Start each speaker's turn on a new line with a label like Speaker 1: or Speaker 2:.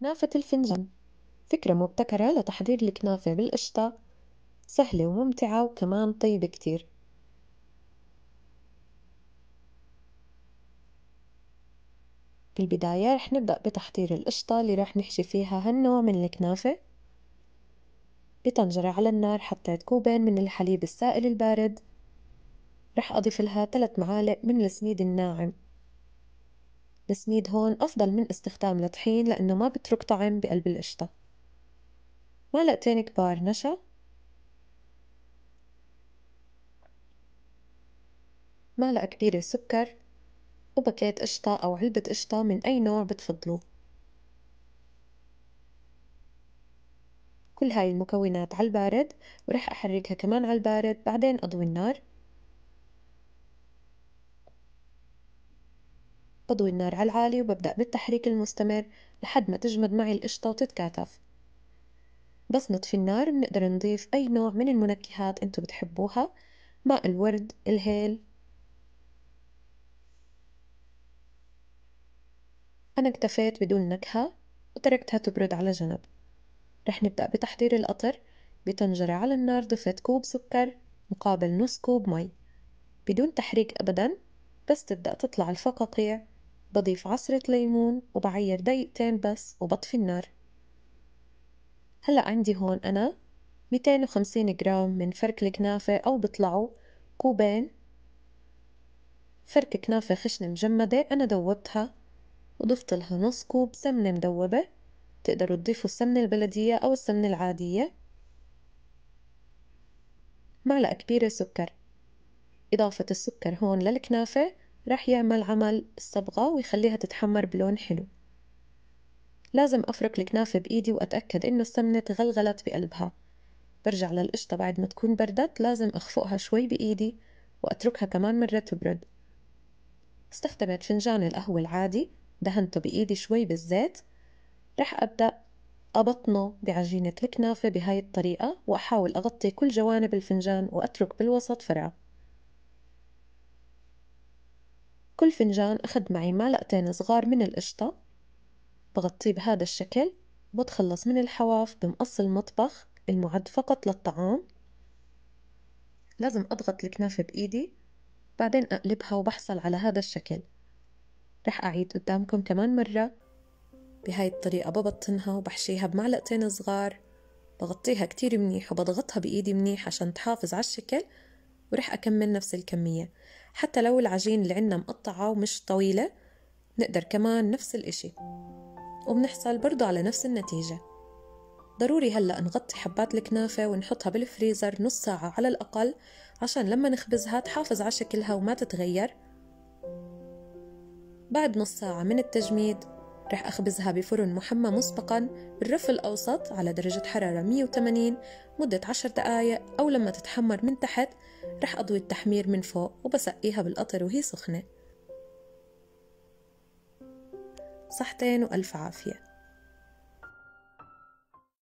Speaker 1: كنافة الفنجان فكرة مبتكرة لتحضير الكنافة بالقشطة سهلة وممتعة وكمان طيبة كتير. بالبداية رح نبدأ بتحضير القشطة اللي رح نحشي فيها هالنوع من الكنافة، بطنجرة على النار حطيت كوبين من الحليب السائل البارد، رح أضيفلها تلت معالق من السميد الناعم. السميد هون أفضل من استخدام الطحين لأنه ما بترك طعم بقلب القشطة، ملقتين كبار نشا، ملقة كبيرة سكّر، وباكيت قشطة أو علبة قشطة من أي نوع بتفضلو. كل هاي المكونات عالبارد ورح أحرّكها كمان عالبارد بعدين أضوي النار. بضوي النار على العالي وببدأ بالتحريك المستمر لحد ما تجمد معي القشطة وتتكاتف بس نطفي النار بنقدر نضيف أي نوع من المنكهات انتو بتحبوها ماء الورد، الهيل، أنا اكتفيت بدون نكهة وتركتها تبرد على جنب رح نبدأ بتحضير القطر بطنجرة على النار ضفت كوب سكر مقابل نص كوب مي بدون تحريك أبدا بس تبدأ تطلع الفقاقيع بضيف عصرة ليمون وبعيّر دقيقتين بس وبطفي النّار. هلّأ عندي هون أنا ميتين وخمسين من فرك الكنافة أو بطلعوا كوبين فرك كنافة خشنة مجمّدة أنا دوّبتها وضفتلها نص كوب سمنة مدوّبة تقدروا تضيفوا السّمنة البلديّة أو السّمنة العاديّة، معلقة كبيرة سكّر. إضافة السكّر هون للكنافة. راح يعمل عمل الصبغة ويخليها تتحمر بلون حلو لازم أفرك الكنافة بإيدي وأتأكد إنه السمنة تغلغلت بقلبها برجع للقشطة بعد ما تكون بردت لازم أخفقها شوي بإيدي وأتركها كمان مرة تبرد استخدمت فنجان القهوة العادي دهنته بإيدي شوي بالزيت رح أبدأ أبطنه بعجينة الكنافة بهاي الطريقة وأحاول أغطي كل جوانب الفنجان وأترك بالوسط فراغ كل فنجان أخد معي معلقتين صغار من القشطة بغطيه بهذا الشكل وبتخلص من الحواف بمقص المطبخ المعد فقط للطعام لازم أضغط الكنافة بإيدي بعدين أقلبها وبحصل على هذا الشكل رح أعيد قدامكم كمان مرة بهاي الطريقة ببطنها وبحشيها بمعلقتين صغار بغطيها كتير منيح وبضغطها بإيدي منيح عشان تحافظ على الشكل ورح أكمل نفس الكمية حتى لو العجين اللي عندنا مقطعة ومش طويلة نقدر كمان نفس الإشي وبنحصل برضو على نفس النتيجة ضروري هلأ نغطي حبات الكنافة ونحطها بالفريزر نص ساعة على الأقل عشان لما نخبزها تحافظ على شكلها وما تتغير بعد نص ساعة من التجميد رح أخبزها بفرن محمى مسبقا بالرف الأوسط على درجة حرارة 180 مدة 10 دقايق أو لما تتحمر من تحت رح أضوي التحمير من فوق وبسقيها بالقطر وهي سخنة صحتين وألف عافية